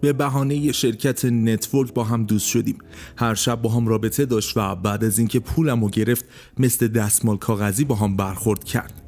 به بهانه شرکت نتورک با هم دوست شدیم هر شب با هم رابطه داشت و بعد از اینکه پولم رو گرفت مثل دستمال کاغذی با هم برخورد کرد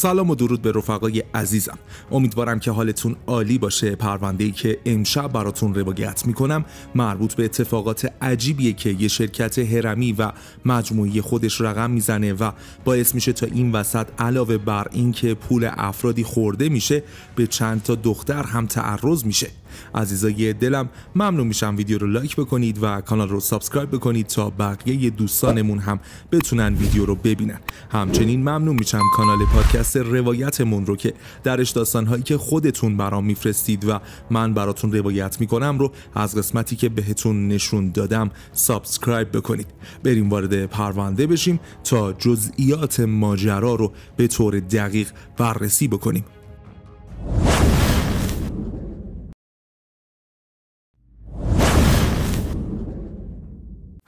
سلام و درود به رفقای عزیزم امیدوارم که حالتون عالی باشه پرونده که امشب براتون روایت میکنم مربوط به اتفاقات عجیبیه که یه شرکت هرمی و مجموعه خودش رقم میزنه و باعث میشه تا این وسط علاوه بر اینکه پول افرادی خورده میشه به چند تا دختر هم تعرض میشه عزیزای دلم ممنون میشم ویدیو رو لایک بکنید و کانال رو سابسکرایب بکنید تا بقیه دوستانمون هم بتونن ویدیو رو ببینن همچنین ممنون میشم کانال پادکست روایتمون رو که درش هایی که خودتون برام میفرستید و من براتون روایت میکنم رو از قسمتی که بهتون نشون دادم سابسکرایب بکنید بریم وارد پرونده بشیم تا جزئیات ماجرا رو به طور دقیق بررسی بکنیم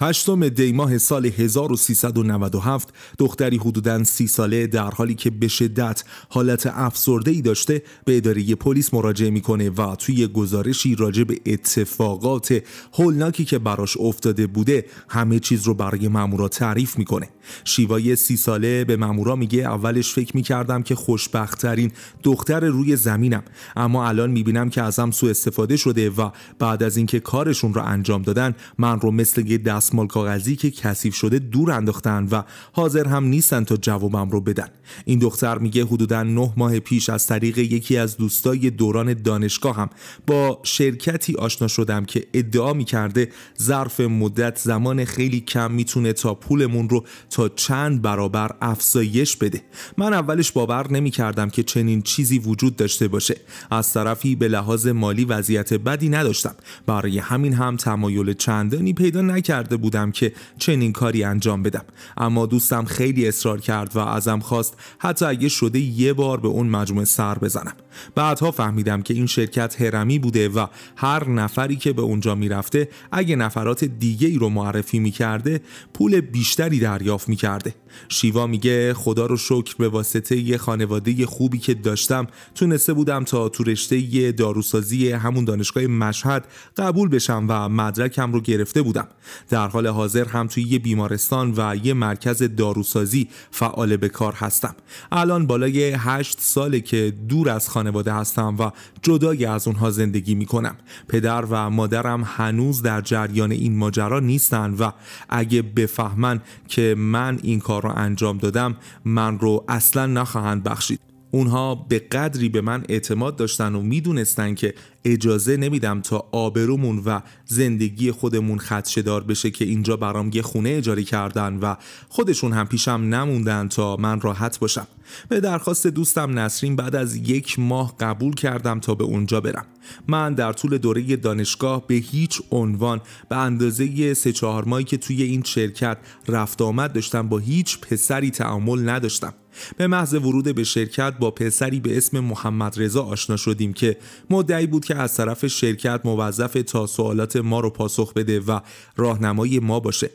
هشتم دیماه سال 1397 دختری حدوداً سی ساله در حالی که به شدت حالت افسرده ای داشته به اداره پلیس مراجعه میکنه و توی گزارشی راجع به اتفاقات هولناکی که براش افتاده بوده همه چیز رو برای مامورا تعریف میکنه شیوای سی ساله به مامورا میگه اولش فکر میکردم که خوشبختترین دختر روی زمینم اما الان میبینم که ازم سوء استفاده شده و بعد از اینکه کارشون رو انجام دادن من رو مثل یه دست دستمال کاغذی که کثیف شده دور انداختن و حاضر هم نیستن تا جوابم رو بدن این دختر میگه حدودا نه ماه پیش از طریق یکی از دوستای دوران دانشگاه هم با شرکتی آشنا شدم که ادعا میکرده ظرف مدت زمان خیلی کم میتونه تا پولمون رو تا چند برابر افزایش بده من اولش باور نمیکردم که چنین چیزی وجود داشته باشه از طرفی به لحاظ مالی وضعیت بدی نداشتم برای همین هم تمایل چندانی پیدا نکرده بودم که چنین کاری انجام بدم اما دوستم خیلی اصرار کرد و ازم خواست حتی اگه شده یه بار به اون مجموعه سر بزنم بعدها فهمیدم که این شرکت هرمی بوده و هر نفری که به اونجا میرفته اگه نفرات دیگه ای رو معرفی میکرده پول بیشتری دریافت میکرده شیوا میگه خدا رو شکر به واسطه یه خانواده خوبی که داشتم تونسته بودم تا تو رشته داروسازی همون دانشگاه مشهد قبول بشم و مدرکم رو گرفته بودم در حال حاضر هم توی یه بیمارستان و یه مرکز داروسازی فعال به کار هستم الان بالای هشت ساله که دور از خانواده هستم و جدای از اونها زندگی میکنم پدر و مادرم هنوز در جریان این ماجرا نیستن و اگه بفهمن که من این کار رو انجام دادم من رو اصلا نخواهند بخشید اونها به قدری به من اعتماد داشتن و میدونستن که اجازه نمیدم تا آبرومون و زندگی خودمون خدشدار بشه که اینجا برام یه خونه اجاره کردن و خودشون هم پیشم نموندن تا من راحت باشم به درخواست دوستم نسرین بعد از یک ماه قبول کردم تا به اونجا برم من در طول دوره دانشگاه به هیچ عنوان به اندازه سه چهار ماهی که توی این شرکت رفت آمد داشتم با هیچ پسری تعامل نداشتم به محض ورود به شرکت با پسری به اسم محمد رضا آشنا شدیم که مدعی بود که که از طرف شرکت موظف تا سوالات ما رو پاسخ بده و راهنمای ما باشه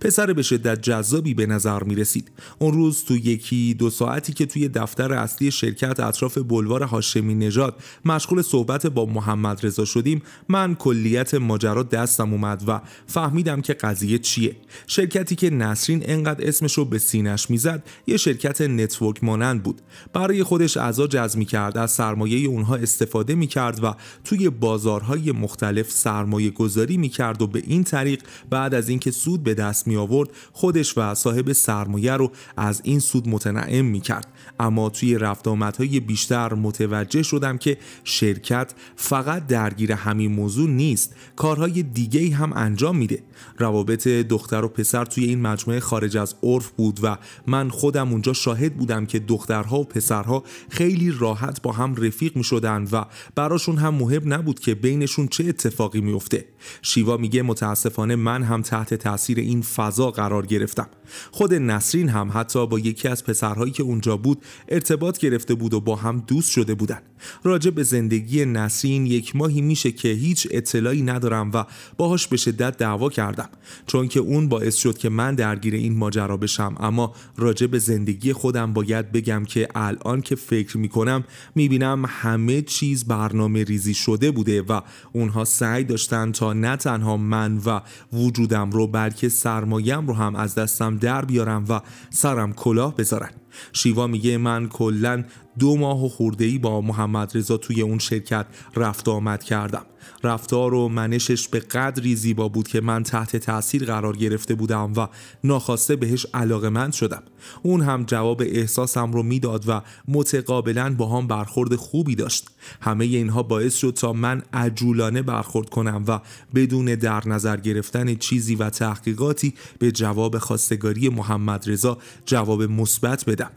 پسر به شدت جذابی به نظر می رسید اون روز تو یکی دو ساعتی که توی دفتر اصلی شرکت اطراف بلوار هاشمی نژاد مشغول صحبت با محمد رضا شدیم من کلیت ماجرا دستم اومد و فهمیدم که قضیه چیه شرکتی که نسرین انقدر اسمش رو به سینش میزد یه شرکت نتورک مانند بود برای خودش اعضا جذب می کرد از سرمایه اونها استفاده می کرد و توی بازارهای مختلف سرمایه گذاری می و به این طریق بعد از اینکه سود به دست می آورد خودش و صاحب سرمایه رو از این سود متنعم می کرد اما توی رفت های بیشتر متوجه شدم که شرکت فقط درگیر همین موضوع نیست کارهای دیگه هم انجام میده روابط دختر و پسر توی این مجموعه خارج از عرف بود و من خودم اونجا شاهد بودم که دخترها و پسرها خیلی راحت با هم رفیق می شدن و براشون هم مهم نبود که بینشون چه اتفاقی میفته شیوا میگه متاسفانه من هم تحت تاثیر این فضا قرار گرفتم خود نسرین هم حتی با یکی از پسرهایی که اونجا بود ارتباط گرفته بود و با هم دوست شده بودن راجع به زندگی نسرین یک ماهی میشه که هیچ اطلاعی ندارم و باهاش به شدت دعوا کردم چون که اون باعث شد که من درگیر این ماجرا بشم اما راجع به زندگی خودم باید بگم که الان که فکر میکنم میبینم همه چیز برنامه ریزی شده بوده و اونها سعی داشتن تا نه تنها من و وجودم رو بلکه سرمایم رو هم از دستم در بیارم و سرم کلاه بذارن شیوا میگه من کلا دو ماه و خورده ای با محمد رضا توی اون شرکت رفت آمد کردم رفتار و منشش به قدری زیبا بود که من تحت تاثیر قرار گرفته بودم و ناخواسته بهش من شدم اون هم جواب احساسم رو میداد و متقابلا با هم برخورد خوبی داشت همه اینها باعث شد تا من عجولانه برخورد کنم و بدون در نظر گرفتن چیزی و تحقیقاتی به جواب خواستگاری محمد رضا جواب مثبت بدم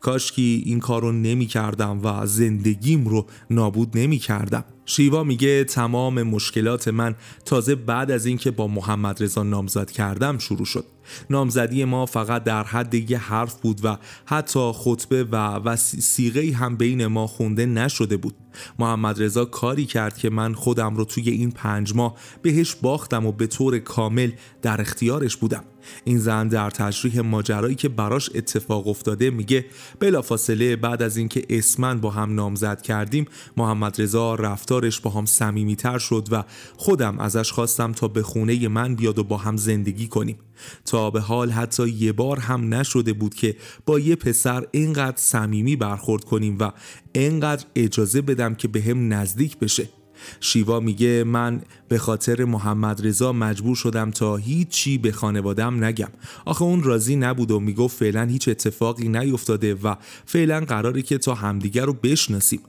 کاشکی این کارو نمی کردم و زندگیم رو نابود نمی کردم شیوا میگه تمام مشکلات من تازه بعد از اینکه با محمد رضا نامزد کردم شروع شد نامزدی ما فقط در حد یه حرف بود و حتی خطبه و وسیقه هم بین ما خونده نشده بود محمد رضا کاری کرد که من خودم رو توی این پنج ماه بهش باختم و به طور کامل در اختیارش بودم این زن در تشریح ماجرایی که براش اتفاق افتاده میگه بلافاصله بعد از اینکه اسمن با هم نامزد کردیم محمد رضا رفتار رفتارش با هم صمیمیتر شد و خودم ازش خواستم تا به خونه من بیاد و با هم زندگی کنیم تا به حال حتی یه بار هم نشده بود که با یه پسر اینقدر صمیمی برخورد کنیم و اینقدر اجازه بدم که به هم نزدیک بشه شیوا میگه من به خاطر محمد رضا مجبور شدم تا هیچی به خانوادم نگم آخه اون راضی نبود و میگفت فعلا هیچ اتفاقی نیفتاده و فعلا قراره که تا همدیگر رو بشناسیم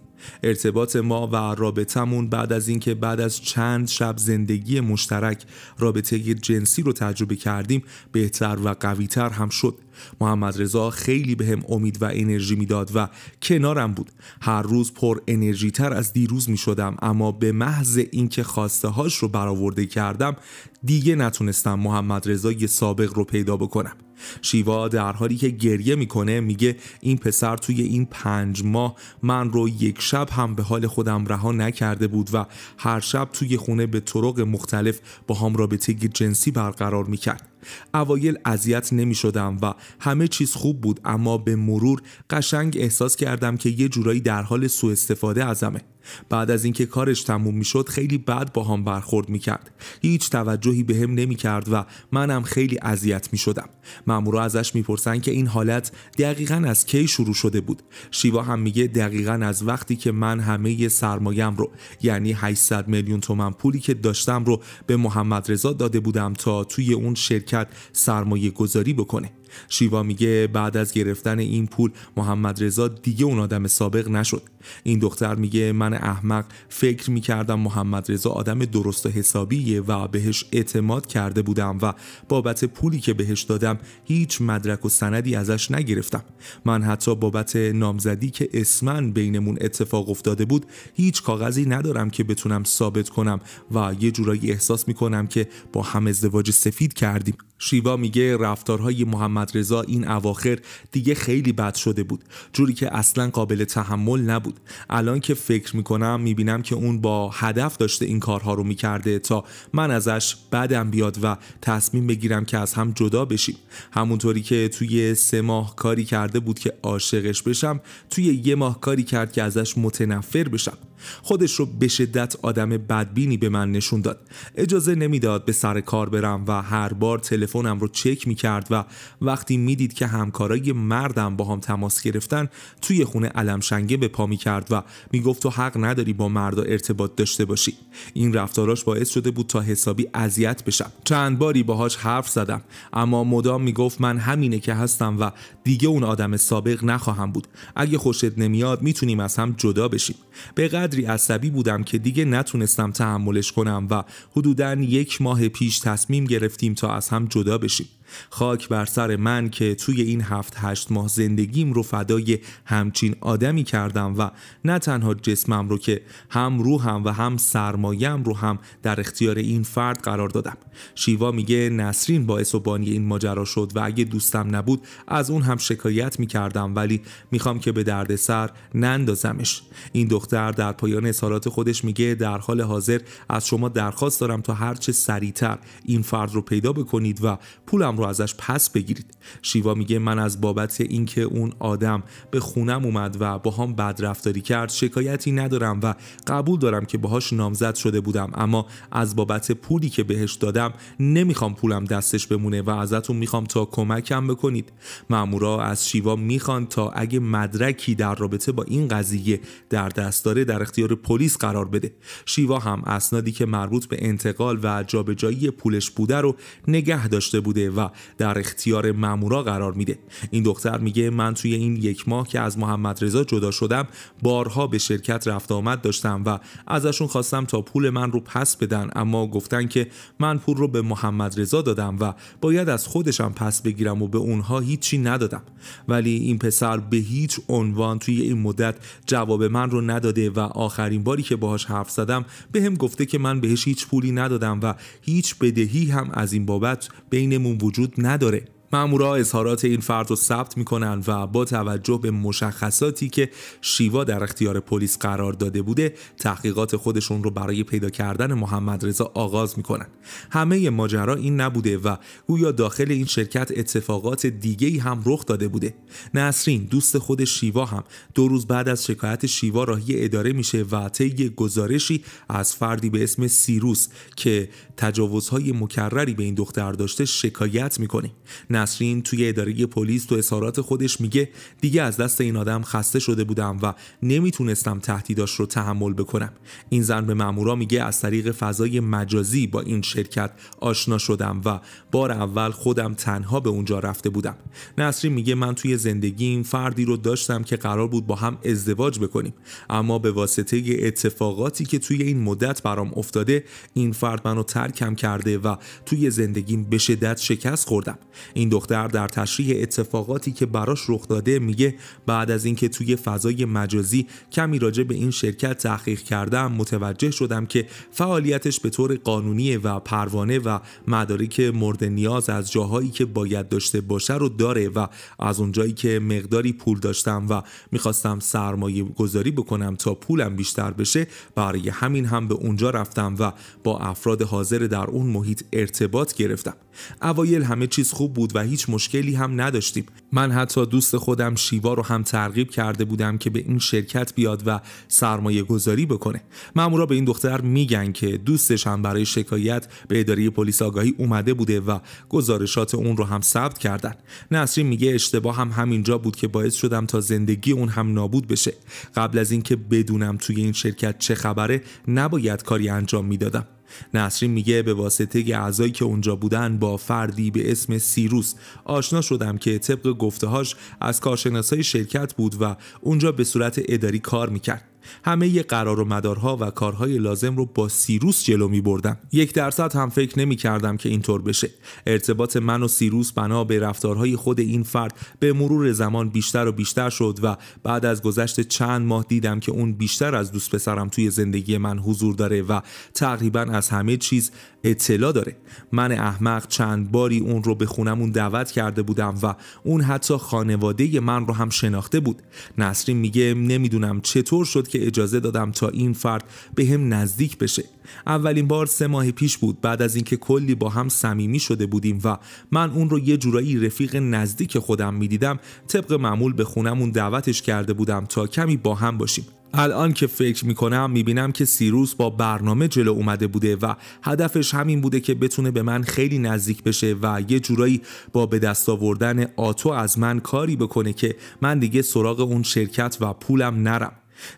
ارتباط ما و رابطمون بعد از اینکه بعد از چند شب زندگی مشترک رابطه جنسی رو تجربه کردیم بهتر و قویتر هم شد محمد رضا خیلی بهم به امید و انرژی میداد و کنارم بود هر روز پر انرژی تر از دیروز می شدم اما به محض اینکه خواسته هاش رو برآورده کردم دیگه نتونستم محمد رضا سابق رو پیدا بکنم شیوا در حالی که گریه میکنه میگه این پسر توی این پنج ماه من رو یک شب هم به حال خودم رها نکرده بود و هر شب توی خونه به طرق مختلف با هم رابطه جنسی برقرار میکرد اوایل اذیت نمی شدم و همه چیز خوب بود اما به مرور قشنگ احساس کردم که یه جورایی در حال سوء استفاده ازمه بعد از اینکه کارش تموم میشد خیلی بد با هم برخورد میکرد هیچ توجهی به هم نمیکرد و منم خیلی اذیت میشدم مامورا ازش میپرسن که این حالت دقیقا از کی شروع شده بود شیوا هم میگه دقیقا از وقتی که من همه سرمایم رو یعنی 800 میلیون تومن پولی که داشتم رو به محمد رضا داده بودم تا توی اون شرکت سرمایه گذاری بکنه شیوا میگه بعد از گرفتن این پول محمد رضا دیگه اون آدم سابق نشد این دختر میگه من احمق فکر میکردم محمد رضا آدم درست و حسابیه و بهش اعتماد کرده بودم و بابت پولی که بهش دادم هیچ مدرک و سندی ازش نگرفتم من حتی بابت نامزدی که اسمن بینمون اتفاق افتاده بود هیچ کاغذی ندارم که بتونم ثابت کنم و یه جورایی احساس میکنم که با هم ازدواج سفید کردیم شیوا میگه رفتارهای محمد رضا این اواخر دیگه خیلی بد شده بود جوری که اصلا قابل تحمل نبود الان که فکر میکنم میبینم که اون با هدف داشته این کارها رو میکرده تا من ازش بدم بیاد و تصمیم بگیرم که از هم جدا بشیم همونطوری که توی سه ماه کاری کرده بود که عاشقش بشم توی یه ماه کاری کرد که ازش متنفر بشم خودش رو به شدت آدم بدبینی به من نشون داد اجازه نمیداد به سر کار برم و هر بار تلفن تلفنم رو چک کرد و وقتی میدید که همکارای مردم با هم تماس گرفتن توی خونه علمشنگه به پا کرد و می گفت تو حق نداری با مردا ارتباط داشته باشی این رفتاراش باعث شده بود تا حسابی اذیت بشم چند باری باهاش حرف زدم اما مدام می گفت من همینه که هستم و دیگه اون آدم سابق نخواهم بود اگه خوشت نمیاد میتونیم از هم جدا بشیم به قدری عصبی بودم که دیگه نتونستم تحملش کنم و حدودا یک ماه پیش تصمیم گرفتیم تا از هم جدا جدا بشیم خاک بر سر من که توی این هفت هشت ماه زندگیم رو فدای همچین آدمی کردم و نه تنها جسمم رو که هم روحم و هم سرمایم رو هم در اختیار این فرد قرار دادم شیوا میگه نسرین باعث و بانی این ماجرا شد و اگه دوستم نبود از اون هم شکایت میکردم ولی میخوام که به دردسر نندازمش این دختر در پایان اظهارات خودش میگه در حال حاضر از شما درخواست دارم تا هرچه سریعتر این فرد رو پیدا بکنید و پولم رو ازش پس بگیرید شیوا میگه من از بابت اینکه اون آدم به خونم اومد و با هم بدرفتاری کرد شکایتی ندارم و قبول دارم که باهاش نامزد شده بودم اما از بابت پولی که بهش دادم نمیخوام پولم دستش بمونه و ازتون میخوام تا کمکم بکنید مامورا از شیوا میخوان تا اگه مدرکی در رابطه با این قضیه در دست داره در اختیار پلیس قرار بده شیوا هم اسنادی که مربوط به انتقال و جابجایی پولش بوده رو نگه داشته بوده و در اختیار مامورا قرار میده این دختر میگه من توی این یک ماه که از محمد رضا جدا شدم بارها به شرکت رفت آمد داشتم و ازشون خواستم تا پول من رو پس بدن اما گفتن که من پول رو به محمد رضا دادم و باید از خودشم پس بگیرم و به اونها هیچی ندادم ولی این پسر به هیچ عنوان توی این مدت جواب من رو نداده و آخرین باری که باهاش حرف زدم به هم گفته که من بهش هیچ پولی ندادم و هیچ بدهی هم از این بابت بینمون وجود وجود نداره مامورها اظهارات این فرد رو ثبت میکنن و با توجه به مشخصاتی که شیوا در اختیار پلیس قرار داده بوده تحقیقات خودشون رو برای پیدا کردن محمد رضا آغاز میکنن همه ماجرا این نبوده و گویا داخل این شرکت اتفاقات دیگه ای هم رخ داده بوده نسرین دوست خود شیوا هم دو روز بعد از شکایت شیوا راهی اداره میشه و طی گزارشی از فردی به اسم سیروس که تجاوزهای مکرری به این دختر داشته شکایت میکنه نسرین توی اداره پلیس تو اظهارات خودش میگه دیگه از دست این آدم خسته شده بودم و نمیتونستم تهدیداش رو تحمل بکنم این زن به مامورا میگه از طریق فضای مجازی با این شرکت آشنا شدم و بار اول خودم تنها به اونجا رفته بودم نسرین میگه من توی زندگیم فردی رو داشتم که قرار بود با هم ازدواج بکنیم اما به واسطه اتفاقاتی که توی این مدت برام افتاده این فرد منو ترکم کرده و توی زندگیم به شدت شکست خوردم این دختر در تشریح اتفاقاتی که براش رخ داده میگه بعد از اینکه توی فضای مجازی کمی راجع به این شرکت تحقیق کردم متوجه شدم که فعالیتش به طور قانونی و پروانه و مدارک مورد نیاز از جاهایی که باید داشته باشه رو داره و از اونجایی که مقداری پول داشتم و میخواستم سرمایه گذاری بکنم تا پولم بیشتر بشه برای همین هم به اونجا رفتم و با افراد حاضر در اون محیط ارتباط گرفتم اوایل همه چیز خوب بود و هیچ مشکلی هم نداشتیم من حتی دوست خودم شیوا رو هم ترغیب کرده بودم که به این شرکت بیاد و سرمایه گذاری بکنه مامورا به این دختر میگن که دوستش هم برای شکایت به اداره پلیس آگاهی اومده بوده و گزارشات اون رو هم ثبت کردن نسرین میگه اشتباه هم همینجا بود که باعث شدم تا زندگی اون هم نابود بشه قبل از اینکه بدونم توی این شرکت چه خبره نباید کاری انجام میدادم نسرین میگه به واسطه اعضایی که اونجا بودن با فردی به اسم سیروس آشنا شدم که طبق گفتهاش از کارشناسای شرکت بود و اونجا به صورت اداری کار میکرد همه ی قرار و مدارها و کارهای لازم رو با سیروس جلو می بردم یک درصد هم فکر نمی کردم که اینطور بشه ارتباط من و سیروس بنا به رفتارهای خود این فرد به مرور زمان بیشتر و بیشتر شد و بعد از گذشت چند ماه دیدم که اون بیشتر از دوست پسرم توی زندگی من حضور داره و تقریبا از همه چیز اطلاع داره من احمق چند باری اون رو به خونمون دعوت کرده بودم و اون حتی خانواده من رو هم شناخته بود نسرین میگه نمیدونم چطور شد که اجازه دادم تا این فرد به هم نزدیک بشه اولین بار سه ماه پیش بود بعد از اینکه کلی با هم صمیمی شده بودیم و من اون رو یه جورایی رفیق نزدیک خودم میدیدم طبق معمول به خونمون دعوتش کرده بودم تا کمی با هم باشیم الان که فکر میکنم میبینم که سیروس با برنامه جلو اومده بوده و هدفش همین بوده که بتونه به من خیلی نزدیک بشه و یه جورایی با به دست آوردن آتو از من کاری بکنه که من دیگه سراغ اون شرکت و پولم نرم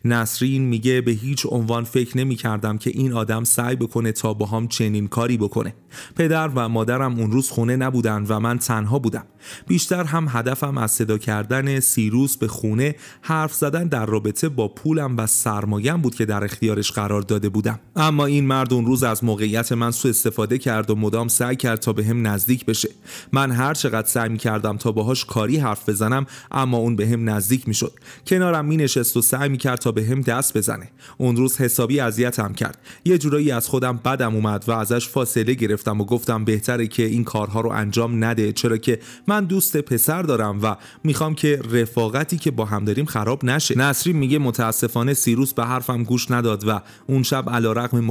نسرین میگه به هیچ عنوان فکر نمی کردم که این آدم سعی بکنه تا با هم چنین کاری بکنه پدر و مادرم اون روز خونه نبودن و من تنها بودم بیشتر هم هدفم از صدا کردن سیروس به خونه حرف زدن در رابطه با پولم و سرمایم بود که در اختیارش قرار داده بودم اما این مرد اون روز از موقعیت من سوء استفاده کرد و مدام سعی کرد تا به هم نزدیک بشه من هر چقدر سعی می کردم تا باهاش کاری حرف بزنم اما اون به هم نزدیک میشد کنارم می نشست و سعی می تا به هم دست بزنه اون روز حسابی اذیتم کرد یه جورایی از خودم بدم اومد و ازش فاصله گرفتم و گفتم بهتره که این کارها رو انجام نده چرا که من دوست پسر دارم و میخوام که رفاقتی که با هم داریم خراب نشه نصری میگه متاسفانه سیروس به حرفم گوش نداد و اون شب علیرغم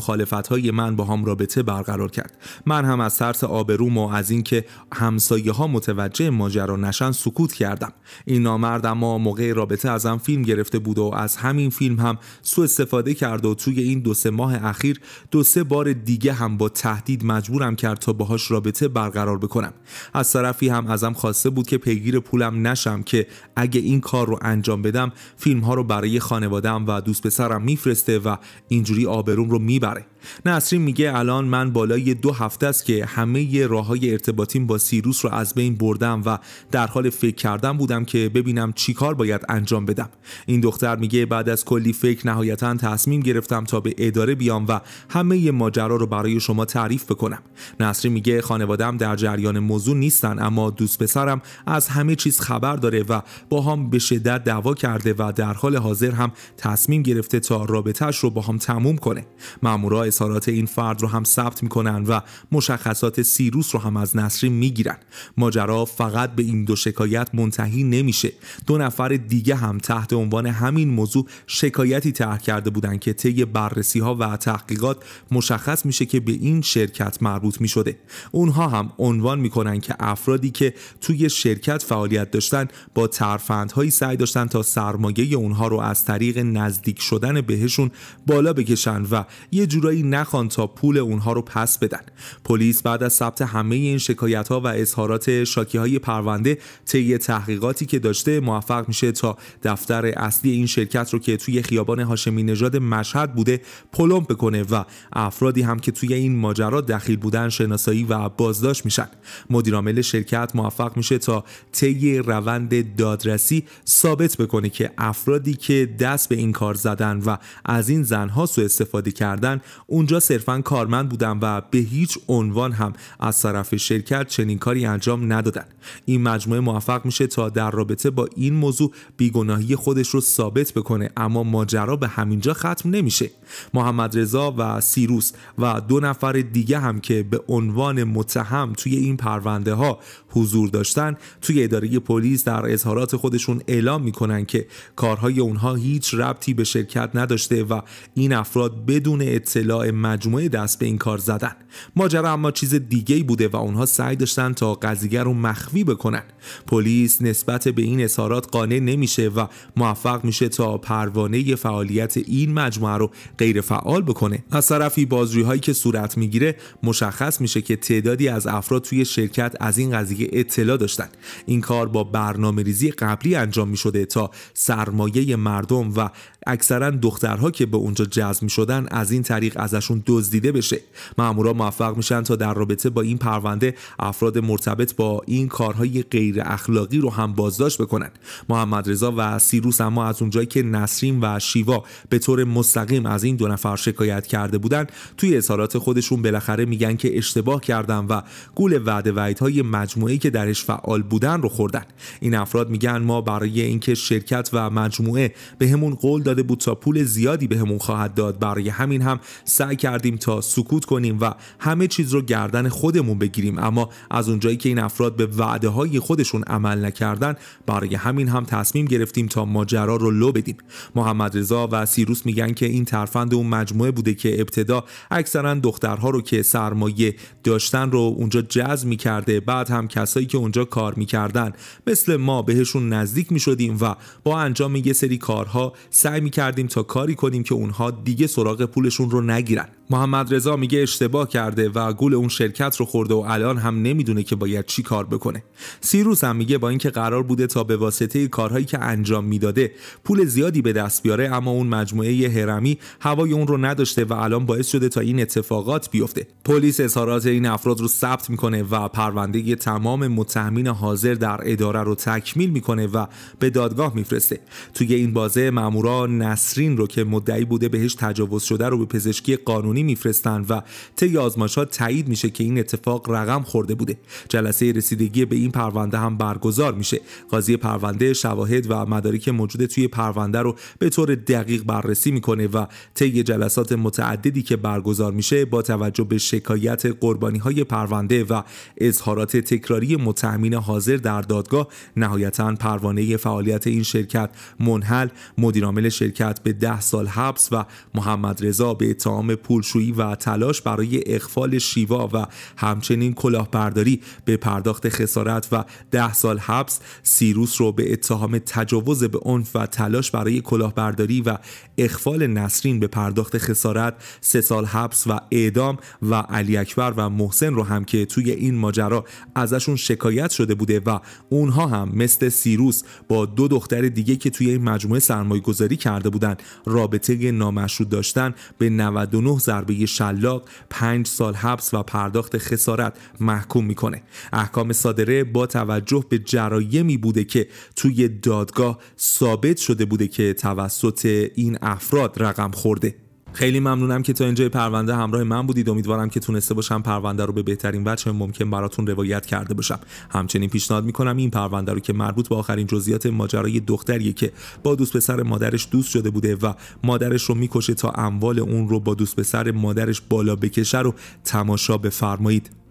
های من با هم رابطه برقرار کرد من هم از ترس آبروم و از اینکه همسایه ها متوجه ماجرا نشن سکوت کردم این نامرد اما موقع رابطه ازم فیلم گرفته بود و از همین فیلم هم سوء استفاده کرد و توی این دو سه ماه اخیر دو سه بار دیگه هم با تهدید مجبورم کرد تا باهاش رابطه برقرار بکنم از طرفی هم ازم خواسته بود که پیگیر پولم نشم که اگه این کار رو انجام بدم فیلم ها رو برای خانوادم و دوست پسرم میفرسته و اینجوری آبروم رو میبره نسرین میگه الان من بالای دو هفته است که همه راه های ارتباطیم با سیروس رو از بین بردم و در حال فکر کردم بودم که ببینم چی کار باید انجام بدم این دختر میگه بعد از کلی فکر نهایتا تصمیم گرفتم تا به اداره بیام و همه ماجرا رو برای شما تعریف بکنم نسرین میگه خانوادم در جریان موضوع نیستن اما دوست پسرم از همه چیز خبر داره و با هم به شدت دعوا کرده و در حال حاضر هم تصمیم گرفته تا رابطهش رو با هم تموم کنه مامورا اظهارات این فرد رو هم ثبت میکنن و مشخصات سیروس رو هم از نصری میگیرن ماجرا فقط به این دو شکایت منتهی نمیشه دو نفر دیگه هم تحت عنوان همین موضوع شکایتی طرح کرده بودن که طی بررسی ها و تحقیقات مشخص میشه که به این شرکت مربوط میشده اونها هم عنوان میکنن که افرادی که توی شرکت فعالیت داشتن با ترفندهایی سعی داشتن تا سرمایه اونها رو از طریق نزدیک شدن بهشون بالا بکشن و یه جورایی نخوان تا پول اونها رو پس بدن پلیس بعد از ثبت همه این شکایت ها و اظهارات شاکی های پرونده طی تحقیقاتی که داشته موفق میشه تا دفتر اصلی این شرکت رو که توی خیابان هاشمی نژاد مشهد بوده پلم بکنه و افرادی هم که توی این ماجرا دخیل بودن شناسایی و بازداشت میشن مدیرعامل شرکت موفق میشه تا طی روند دادرسی ثابت بکنه که افرادی که دست به این کار زدن و از این زنها سوء استفاده کردن اونجا صرفا کارمند بودن و به هیچ عنوان هم از طرف شرکت چنین کاری انجام ندادن این مجموعه موفق میشه تا در رابطه با این موضوع بیگناهی خودش رو ثابت بکنه اما ماجرا به همینجا ختم نمیشه محمد رضا و سیروس و دو نفر دیگه هم که به عنوان متهم توی این پرونده ها حضور داشتن توی اداره پلیس در اظهارات خودشون اعلام میکنن که کارهای اونها هیچ ربطی به شرکت نداشته و این افراد بدون اطلاع مجموعه دست به این کار زدن ماجرا اما چیز دیگه بوده و اونها سعی داشتن تا قضیه رو مخفی بکنن پلیس نسبت به این اظهارات قانع نمیشه و موفق میشه تا پروانه فعالیت این مجموعه رو غیر فعال بکنه از طرفی بازجویی که صورت میگیره مشخص میشه که تعدادی از افراد توی شرکت از این قضیه اطلاع داشتن این کار با برنامه ریزی قبلی انجام می تا سرمایه مردم و اکثرا دخترها که به اونجا جذب می از این طریق ازشون دزدیده بشه مامورا موفق میشن تا در رابطه با این پرونده افراد مرتبط با این کارهای غیر اخلاقی رو هم بازداشت بکنن محمد رضا و سیروس اما از اونجایی که نسرین و شیوا به طور مستقیم از این دو نفر شکایت کرده بودن توی اظهارات خودشون بالاخره میگن که اشتباه کردن و گول وعده وعیدهای مجموعه که درش فعال بودن رو خوردن این افراد میگن ما برای اینکه شرکت و مجموعه بهمون قول داده بود تا پول زیادی بهمون خواهد داد برای همین هم سعی کردیم تا سکوت کنیم و همه چیز رو گردن خودمون بگیریم اما از اونجایی که این افراد به وعده های خودشون عمل نکردن برای همین هم تصمیم گرفتیم تا ماجرا رو لو بدیم محمد رضا و سیروس میگن که این ترفند اون مجموعه بوده که ابتدا اکثرا دخترها رو که سرمایه داشتن رو اونجا جذب میکرده بعد هم کسایی که اونجا کار میکردن مثل ما بهشون نزدیک میشدیم و با انجام یه سری کارها سعی میکردیم تا کاری کنیم که اونها دیگه سراغ پولشون رو vai girar. محمد رضا میگه اشتباه کرده و گول اون شرکت رو خورده و الان هم نمیدونه که باید چی کار بکنه سیروس هم میگه با اینکه قرار بوده تا به واسطه کارهایی که انجام میداده پول زیادی به دست بیاره اما اون مجموعه هرمی هوای اون رو نداشته و الان باعث شده تا این اتفاقات بیفته پلیس اظهارات این افراد رو ثبت میکنه و پرونده تمام متهمین حاضر در اداره رو تکمیل میکنه و به دادگاه میفرسته توی این بازه مامورا نسرین رو که مدعی بوده بهش تجاوز شده رو به پزشکی قانونی میفرستن میفرستند و طی ها تایید میشه که این اتفاق رقم خورده بوده جلسه رسیدگی به این پرونده هم برگزار میشه قاضی پرونده شواهد و مدارک موجود توی پرونده رو به طور دقیق بررسی میکنه و طی جلسات متعددی که برگزار میشه با توجه به شکایت قربانی های پرونده و اظهارات تکراری متهمین حاضر در دادگاه نهایتا پروانه فعالیت این شرکت منحل مدیرعامل شرکت به ده سال حبس و محمد رضا به اتهام پول و تلاش برای اخفال شیوا و همچنین کلاهبرداری به پرداخت خسارت و ده سال حبس سیروس رو به اتهام تجاوز به عنف و تلاش برای کلاهبرداری و اخفال نسرین به پرداخت خسارت سه سال حبس و اعدام و علی اکبر و محسن رو هم که توی این ماجرا ازشون شکایت شده بوده و اونها هم مثل سیروس با دو دختر دیگه که توی این مجموعه سرمایه گذاری کرده بودن رابطه نامشروط داشتن به 99 ضربه شلاق پنج سال حبس و پرداخت خسارت محکوم میکنه احکام صادره با توجه به جرایمی بوده که توی دادگاه ثابت شده بوده که توسط این افراد رقم خورده خیلی ممنونم که تا اینجای پرونده همراه من بودید امیدوارم که تونسته باشم پرونده رو به بهترین وجه ممکن براتون روایت کرده باشم همچنین پیشنهاد میکنم این پرونده رو که مربوط به آخرین جزئیات ماجرای دختریه که با دوست پسر مادرش دوست شده بوده و مادرش رو میکشه تا اموال اون رو با دوست پسر مادرش بالا بکشه رو تماشا بفرمایید